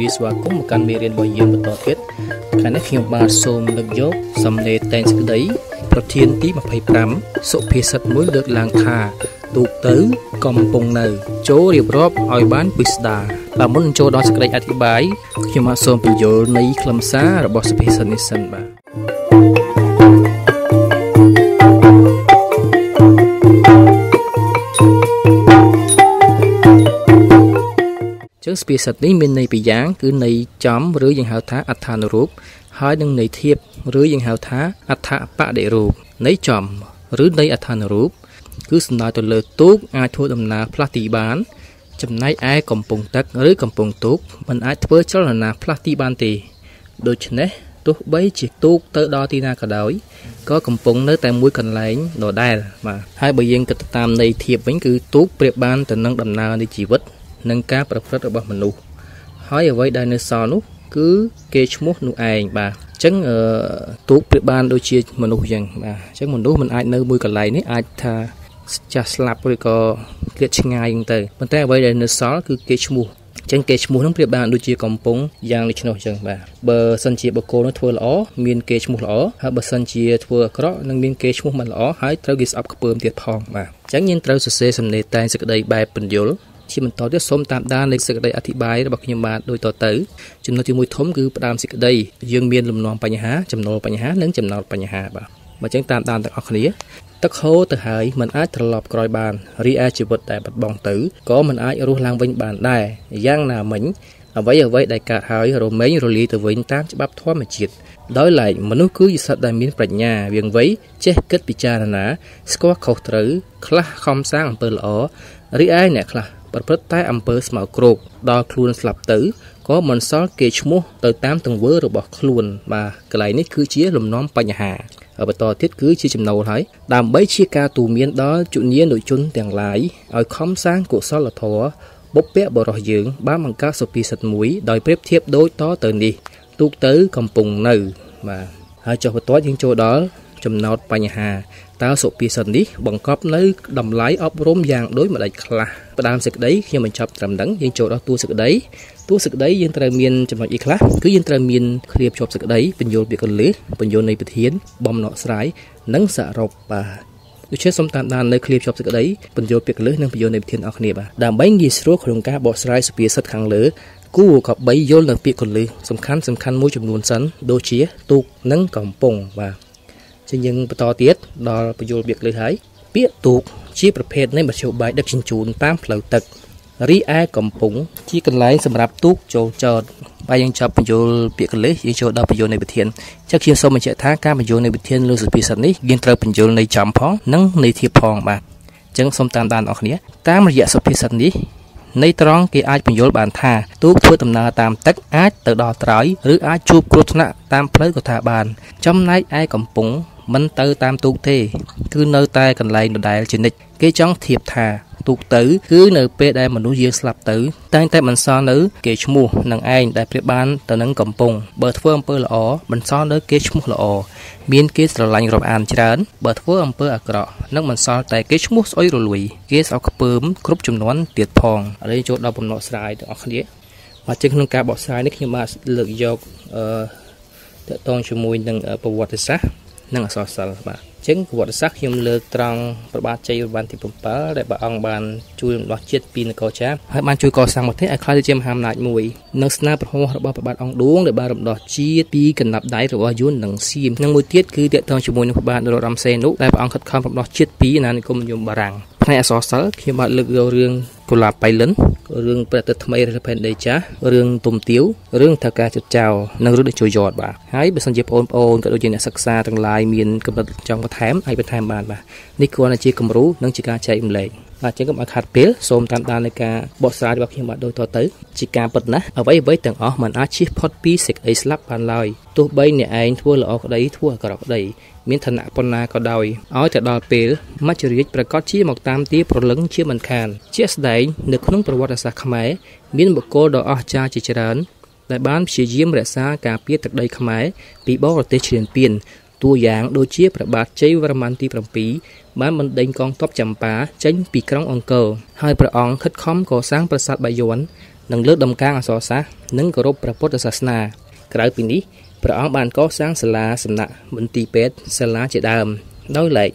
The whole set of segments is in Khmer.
វាស្វាគមន៍មកកាន់មេរៀនរបស់យើងបន្តទៀតថ្ងៃនេះខ្ញុំបាទសូមលើកយកសំណេរតែងសេចក្តីប្រធានទី25សុភាសិតមួយលើកឡើងថាទូកទៅកំពុងនៅចូលរៀបរាប់ឲ្យបានពិស្ដាបើមុនចូលដល់សេចក្តីអធិប្បាយខ្ញុំបាទសូមពន្យល់នៃខ្លឹមសាររបស់សុភាសិតនេះសិនបាទចឹងសុភាសិតនេះមានន័យពីរយ៉ាង គឺន័យចំ ឬយើងហៅថាអដ្ឋានុរូបហើយនឹងន័យធៀបឬយើងហៅថាអដ្ឋបដិរូបន័យចំឬន័យអដ្ឋានុរូបគឺសំដៅទៅលើទូកអាចធ្វើដំណើរផ្លាស់ទីបាន ចំណែកឯកំពង់ទឹកឬកំពង់ទូកมันអាចធ្វើ ចលនាផ្លាស់ទីបានទេ ដូច្នេះទោះបីជាទូកទៅដល់ទីណាក៏ដោយក៏កំពុងនៅ តែមួយកន្លែងដដែលបាទហើយបើយើងគិតតាមន័យធៀបវិញគឺទូកប្រៀបបានទៅនឹងដំណើរនៃជីវិតនិងការប្រព្រឹត្តរបស់មនុស្សហើយអ្វីដែលនៅសល់នោះ គឺគេឈ្មោះនោះឯងបាទអញ្ចឹងទូកប្រៀបបានដូចជាមនុស្សអញ្ចឹងបាទអញ្ចឹងមនុស្សមិនអាចនៅមួយកន្លែងនេះអាចថាចាស់ស្លាប់ឬក៏គ្រៀតឆ្ងាយហ្នឹងទៅប៉ុន្តែអ្វីដែលនៅសល់គឺគេឈ្មោះចឹងគេឈ្មោះនឹងប្រៀបបានដូចជាកំពុងយ៉ាងដូច្នោះចឹងបាទបើសិនជាបកគោនឹងធ្វើល្អមានគេឈ្មោះល្អហើយបើសិនជាធ្វើអាក្រក់នឹងមានគេឈ្មោះមិនល្អហើយត្រូវគេស្អប់ខ្ពើមទៀតផងបាទចឹងញៀនត្រូវសរសេរសំណេរតែងសេចក្តីបែបពន្យល់ជាបន្តទៀតសូមតាមដាននៃសេចក្តីអធិប្បាយរបស់ខ្ញុំបាទដូចតទៅចំណុចទី1ធំគឺផ្ដើមសេចក្តីយើងមានលំនាំបញ្ហាចំណុចបញ្ហានិងចំណោទបញ្ហាបាទបើចឹងតាមដានទាំងអស់គ្នាទឹកហូរទៅហើយមិនអាចត្រឡប់ក្រោយបានរីឯជីវិតដែលបាត់បង់ទៅក៏មិនអាចរស់ឡើងវិញបានដែរយ៉ាងណាមិញអ្វីអ្វីដែលកើតហើយរមែងរលាយទៅវិញតាមច្បាប់ធម្មជាតិដោយឡែកមនុស្សគឺជាសត្វដែលមានប្រាជ្ញាវាងវៃចេះគិតពិចារណា ស្គាល់ខុសត្រូវខ្លះខំសាងអំពើល្អរីឯអ្នកខ្លះប្រព្រឹត្តតែអំពើស្មោកគ្រោកដល់ខ្លួនស្លាប់ទៅក៏មិនសល់គេឈ្មោះទៅតាមទង្វើរបស់ខ្លួនបាទកន្លែងនេះគឺជាលំនាំបញ្ហាបន្តទៀតគឺជាចំណូលហើយដើម្បីជាការទូមានដល់ជញានុជនទាំងឡាយឲ្យខំសាងកុសលធម៌បុព្វបរោះយើងបានបង្កើតសុភាសិតមួយដោយប្រៀបធៀបដូចតទៅនេះទូកទៅកំពុងនៅបាទហើយចុះបន្ទាត់យើងចូលដល់ចំណោតបញ្ហាតើសុភាសិតនេះបង្កប់នៅតម្លៃអប់រំយ៉ាងដូចម្ដេចខ្លះផ្ដើមសេចក្តីខ្ញុំបញ្ចប់ត្រឹមហ្នឹងយើងចូលដល់តួសេចក្តីតួសេចក្តីយើងត្រូវមានចំណុចអីខ្លះគឺយើងត្រូវមានឃ្លាភ្ជាប់សេចក្តីបញ្យលពាក្យកលិះបញ្យលនៃប្រធានបំណក់ស្រាយនិងសរុបបាទដូច្នេះសូមតាមដាននៅឃ្លាភ្ជាប់សេចក្តីបញ្យលពាក្យកលិះនិងបញ្យលនៃប្រធានអស់គ្នាបាទដើម្បីងាយស្រួលក្នុងការបកស្រាយសុភាសិតខាងលើគូក៏បីយល់នៅពាក្យកលិះសំខាន់សំខាន់មួយចំនួនសិនដូចជាទូក និងកំពង់បាទជាងយើងបន្តទៀតដល់បញ្យលវាក្លើហើយពាក្យទូកជាប្រភេទនៃមធ្យោបាយដឹកជញ្ជូនតាមផ្លូវទឹករីឯកំពង់ជាកន្លែងសម្រាប់ទូកចូលចតបើយើងចាប់បញ្យលពាក្យកលេសយើងចូលដល់បញ្យលនៃវិធានចឹងខ្ញុំសូមបញ្ជាក់ថាការបញ្យលនៃវិធានលើសុភាសិតនេះយើងត្រូវបញ្យលនៃចំផងនិងនៃធៀបផង បាទចឹងសូមតាមដានអ្នកគ្នាតាមរយៈសុភាសិតនេះនៃត្រង់គេអាចបញ្យល់បាន ថាទូកធ្វើដំណើរតាមទឹកអាចទៅដល់ត្រើយឬអាចជួបគ្រោះថ្នាក់តាមផ្លូវក៏ថាបាន ចំណែកឯកំពង់មិនទៅតាមទូកទេគឺនៅតែកន្លែងដដែលជានិច្ចគេចង់ធៀបថាទូកទៅ គឺនៅពេលដែលមនុស្សយើងស្លាប់ទៅ តែងតែបន្សល់នៅគេឈ្មោះនឹងឯងដែលប្រៀបបានទៅនឹងកំពង់បើធ្វើអំពើល្អបន្សល់នៅគេឈ្មោះល្អមានគេស្រឡាញ់រាប់អានច្រើនបើធ្វើអំពើអាក្រក់នឹងបន្សល់តែគេឈ្មោះស្អុយរលួយគេស្អប់ខ្ពើមគ្រប់ចំនួនទៀតផងឥឡូវចូលដល់បំណក់ស្រាយទាំងអស់គ្នាបាទជាក្នុងការបកស្រាយនេះខ្ញុំបាទលើកយកអឺតកតងជាមួយនឹងប្រវត្តិសាស្ត្រនិងអសរសិល្ប៍បាទចឹងប្រវត្តិសាស្ត្រខ្ញុំលើកត្រង់ប្របាទជ័យរបានទី7ដែលព្រះអង្គបានជួយរំដោះជាតិពីនគរចាមហើយបានជួយកសាងប្រទេសឲ្យក្លាយជាមហាអំណាចមួយនៅស្នាប្រហោះរបស់ប្របាទអង្គឌួងដែលបានរំដោះជាតិពីកណ្ដាប់ដៃរបស់យួននិងសៀមនិងមួយទៀតគឺតាក់ទងជាមួយនឹងប្របាទនរោត្តមសេនុដែលព្រះអង្គខិតខំរំដោះជាតិពីអាណានិគមនិយមបារាំងផ្នែកអសរសិល្ប៍ខ្ញុំបានលើកយករឿងកូឡាបៃលិនរឿងព្រះទឹកថ្មីឬផេនដេចារឿងទុំទាវរឿងថាការចិត្តចោលនិងរឿងដូចជួយយត់បាទហើយបើសិនជាបងប្អូនក៏ដូចជាអ្នកសិក្សាទាំងឡាយមានកម្រិតចង់បន្ថែមអាចបន្ថែមបានបាទនេះគ្រាន់តែជាគំរូនិងជាការចែករំលែកបាទចឹងកុំឲ្យខាត់ពេលសូមតាមដាននៃការបកស្រាយរបស់ខ្ញុំបាទដូចតទៅជាការពិតណាស់អ្វីអ្វីទាំងអស់มันអាចជៀសផុតពីសេចក្តីស្លាប់បានឡើយទោះបីអ្នកឯងធ្វើល្អក្តីធ្វើអាក្រក់ក្តីមានឋានៈប៉ុណ្ណាក៏ដោយឲ្យតែដល់ពេលមច្ចរាជប្រកាសជាមកតាមទាប្រលឹងជាមិនខាន ជាស្ដែងនៅក្នុងប្រវត្តិសាស្ត្រខ្មែរមានបុគ្គលដ៏អស្ចារ្យជាច្រើន ដែលបានព្យាយាមរក្សាការពារទឹកដីខ្មែរពីបរទេសឈ្លានពានតួយ៉ាងដូចជាព្រះបាទជ័យវរ្ម័នទី7បានបណ្ដេញកងទ័ពចម្ប៉ាចេញពីក្រុងអង្គរហើយព្រះអង្គខិតខំកសាងប្រាសាទបាយ័ននិងលើកដំកើងអក្សរសាស្ត្រនិងគោរពព្រះពុទ្ធសាសនាក្រៅពីនេះព្រះអង្គបានកសាងសាលាសំណាក់មន្ទីរពេទ្យសាលាជាដើមដោយឡែក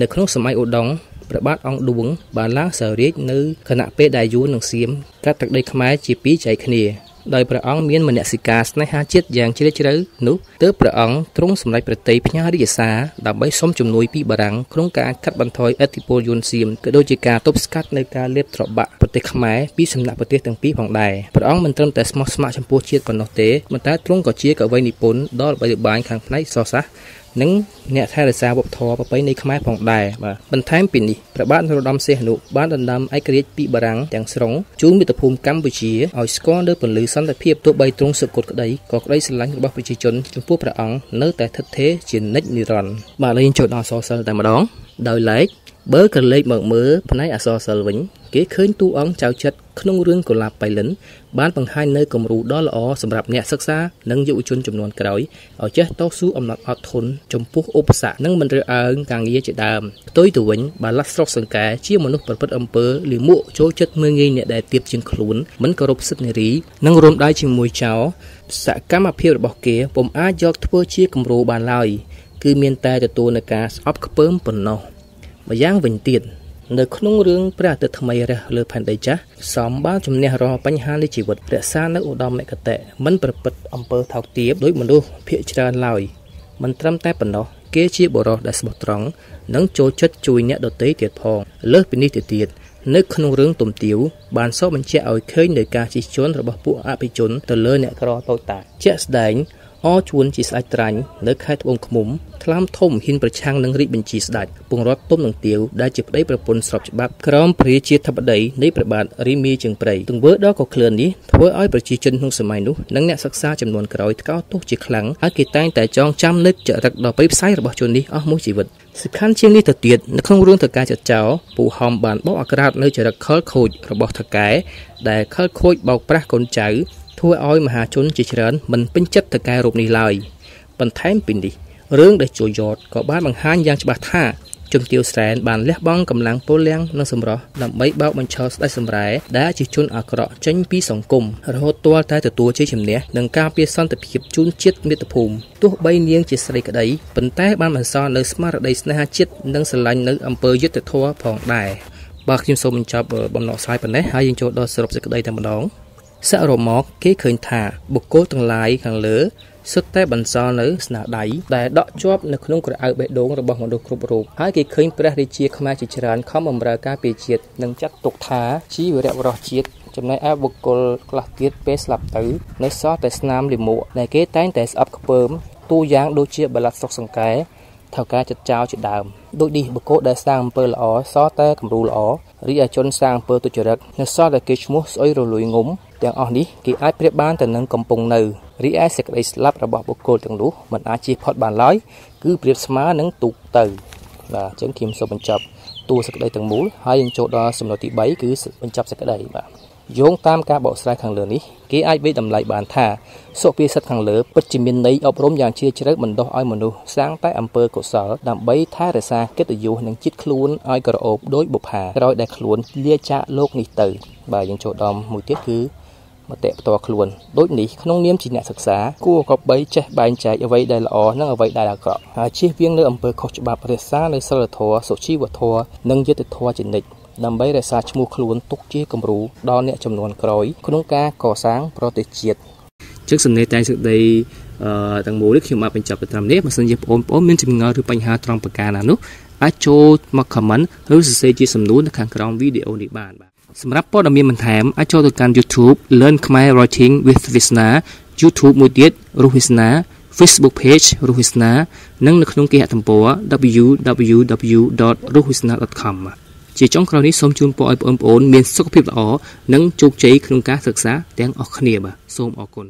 នៅក្នុងសម័យឧដុង្គព្រះបាទអង្គឌួង បានឡើងសោរាជនៅគណៈពេលដែលយួននិងសៀមកាត់ទឹកដីខ្មែរជាពីរចែកគ្នាដោយព្រះអង្គមានមនសិការស្នេហាជាតិយ៉ាងជ្រាលជ្រៅនោះទើបព្រះអង្គទ្រង់សម្ដេចប្រតិយផ្ញើរាជសារដើម្បីសុំជំនួយពីបារាំងក្នុងការកាត់បន្ថយឥទ្ធិពលយួនសៀមក៏ដូចជាការទប់ស្កាត់នៅការលាបត្របាក់ប្រទេសខ្មែរពីសំណាក់ប្រទេសទាំងពីរផងដែរព្រះអង្គមិនត្រឹមតែស្មោះស្ម័គ្រចំពោះជាតិប៉ុណ្ណោះទេប៉ុន្តែទ្រង់ក៏ជាកវីនិពន្ធដ៏ល្បីល្បាញខាងផ្នែកសរសាស្ត្រនិងអ្នកថែរក្សាវប្បធម៌ប្រពៃណីខ្មែរផងដែរបាទបន្ថែមពីនេះព្រះបាទនរោត្តមសីហនុបានដណ្ដើមឯករាជ្យពីបារាំងទាំងស្រុងជូនមាតុភូមិកម្ពុជាឲ្យស្គាល់លើពន្លឺសន្តិភាពទោះបីទ្រង់សឹកគុតក្តីក៏ក្តីស្រឡាញ់របស់ប្រជាជនចំពោះព្រះអង្គនៅតែឋិតថេរជានិច្ចនិរន្តរ៍បាទឥឡូវយើងចូលដល់សរសិលតែម្ដងដោយឡែកបើក្រឡេកមកមើលផ្នែកអសរសិលវិញគេឃើញតួអង្គចៅចិត្តក្នុងរឿងកុលាបបៃលិនបានបង្ហាញនៅគំរូដ៏ល្អសម្រាប់អ្នកសិក្សានិងយុវជនចំនួនក្រោយឲ្យចេះតស៊ូអំណត់អត់ធន់ចំពោះឧបសគ្គនិងមិនរើអើងការងារជាដើមផ្ទុយទៅវិញបាឡាត់ស្រុកសង្កែជាមនុស្សប្រព្រឹត្តអំពើលិមួកចូលចិត្តមើងងាយអ្នកដែលទាបជាងខ្លួនមិនគោរពសិទ្ធិនារីនិងរួមដៃជាមួយចោរសកម្មភាពរបស់គេពុំអាចយកធ្វើជាគំរូបានឡើយគឺមានតែទទួលនឹងការស្អប់ខ្ពើមប៉ុណ្ណោះម្យ៉ាងវិញទៀតនៅ ក្នុងរឿងព្រះអាទិត្យថ្មីរះលើផែនដីចាស់សំបានជំនះរាល់បញ្ហានៃជីវិតរក្សានៅឧត្តមមគតិមិនប្រព្រឹត្តអំពើថោកទាបដោយមនុស្សភាគច្រើនឡើយមិនត្រឹមតែប៉ុណ្ណោះគេជាបរិសុទ្ធដែលស្មោះត្រង់និងចូលចិត្តជួយអ្នកដទៃទៀតផងលើសពីនេះទៅទៀតនៅក្នុងរឿងទំទាវបានសរបញ្ជាក់ឲ្យឃើញនៅការជិះជាន់របស់ពួកអភិជនទៅលើអ្នកក្រតូចតាចជាក់ស្ដែងអជួនជាស្ដេចត្រាញ់នៅខេត្តត្បូងឃ្មុំថ្លាមធំហ៊ានប្រឆាំងនឹងរាជបញ្ជាស្ដេចពងរត់ទុំនឹងទាវដែលជាប្តីប្រពន្ធស្របច្បាប់ក្រមព្រះជាធិបតីនៃព្រះបាទរីមាជើងព្រៃទង្វើដ៏កក្លឿននេះធ្វើឲ្យប្រជាជនក្នុងសម័យនោះនិងអ្នកសិក្សាចំនួនក្រោយថ្កោលទោសជាខ្លាំងហើយគេតែងតែចងចាំនឹកចរិតដ៏ប្រិយផ្សាយរបស់ជននេះអស់មួយជីវិតសំខាន់ជាងនេះទៅទៀតនៅក្នុងរឿងថកែចចោពូហំបានបោកអាក្រាតនៅចរិតខលខូចរបស់ថកែដែលខលខូចបោកប្រាស់កូនចៅធ្វើឲ្យមហាជនជាច្រើនមិនពេញចិត្តទៅកែរូបនេះឡើយបន្ថែមពីនេះរឿងដែលជួយយតក៏បានបង្ហាញយ៉ាងច្បាស់ថាជំទាវស្រែនបានលះបង់កម្លាំងពលលាំងនិងសម្រស់ដើម្បីបោកបញ្ឆោតស្ដេចសម្រែដែលជាជនអាក្រក់ចេញពីសង្គមរហូតទាល់តែទទួលជ័យជំនះនិងការពារសន្តិភាពជូនជាតិមាតុភូមិទោះបីនាងជាស្រីក្តីប៉ុន្តែបានបន្សល់នៅស្មារតីស្នេហាជាតិនិងស្រឡាញ់នៅអំពើយុត្តិធម៌ផងដែរបាទខ្ញុំសូមបញ្ចប់បំណងស្រាយប៉ុណ្ណេះហើយយើងចូលដល់សរុបសេចក្តីតែម្ដងសរុបមក គេឃើញថាបុគ្គលទាំងឡាយខាងលើ សុទ្ធតែបន្សល់នៅស្នាដៃដែលដក់ជាប់នៅក្នុងក្រអៅបេះដូងរបស់មនុស្សគ្រប់រូបហើយគេឃើញព្រះរាជាខ្មែរជាច្រើនខំបម្រើការពារជាតិនិងចាត់ទុកថាជីវរៈវរោះជាតិចំណែកឯបុគ្គលខ្លះទៀតពេលស្លាប់ទៅនៅសល់តែស្នាមលាមកដែលគេតែងតែស្អប់ខ្ពើមទូយ៉ាងដូចជាបលាត់ស្រុកសង្កែថៅការចិត្តចោលជាដើមដូចនេះបុគ្គលដែលសាងអំពើល្អសតែគំរូល្អរីឯជនសាងអំពើទុច្ចរិតនៅសល់តែគេឈ្មោះស្អុយរលួយងុំទាំងអស់នេះគេអាចប្រៀបបានទៅនឹងកំពុងនៅរីឯសេចក្តីស្លាប់របស់បុគ្គលទាំងនោះមិនអាចជៀសផុតបានឡើយគឺប្រៀបស្មើនឹងទូកទៅបាទអញ្ចឹងខ្ញុំសូមបញ្ចប់តួសេចក្តីទាំងមូលហើយយើងចូលដល់សំណុចទី3គឺបញ្ចប់សេចក្តីបាទយោងតាមការបកស្រាយខាងលើនេះគេអាចវិតម្លៃបានថាសុភាសិតខាងលើពិតជាមានន័យអប់រំយ៉ាងជ្រាលជ្រៅបណ្ដុះឲ្យមនុស្សសាងតែអំពើកុសល ដើម្បីថែរក្សាកិត្តិយសនិងជាតិខ្លួនឲ្យក្រអូបដោយបុព្វាក្រោយដែលខ្លួន លាចាកលោកនេះទៅ បាទយើងចូលដល់មួយទៀតគឺមតិផ្ទាល់ខ្លួនដូចនេះក្នុងនាមជាអ្នកសិក្សាគួរក៏បីចេះបែងចែកអ្វីដែលល្អនិងអ្វីដែលអាក្រក់ហើយជៀសវាងនៅអំពើខុសច្បាប់រក្សានៅសិលធម៌សុជីវធម៌និងយុត្តិធម៌ជានិច្ចដើម្បីរក្សាឈ្មោះខ្លួនទុកជាគំរូដល់អ្នកចំនួនក្រោយ ក្នុងការកសាងប្រទេសជាតិជឹកសំណេរតែសេចក្តីអឺទាំងមូលនេះខ្ញុំបានបញ្ចប់ត្រឹមនេះបើសិនជាបងប្អូនមានចម្ងល់ឬបញ្ហាត្រង់ប្រការណានោះអាចចូលមក comment ឬសរសេរជាសំណួរនៅខាងក្រោមវីដេអូនេះបានបាទសម្រាប់ព័ត៌មានបន្ថែមអាចចូលទៅកាន់ YouTube Learn Khmer Writing with Visna YouTube មួយទៀតរុះវិស្នា Facebook page រុះវិស្នានិងនៅក្នុងគេហទំព័រ www.ruhwisna.com ជាចុងក្រោយនេះសូមជូនពរឲ្យបងប្អូនមាន សុខភាពល្អនិងជោគជ័យក្នុងការសិក្សាទាំងអស់គ្នាបាទសូមអរគុណ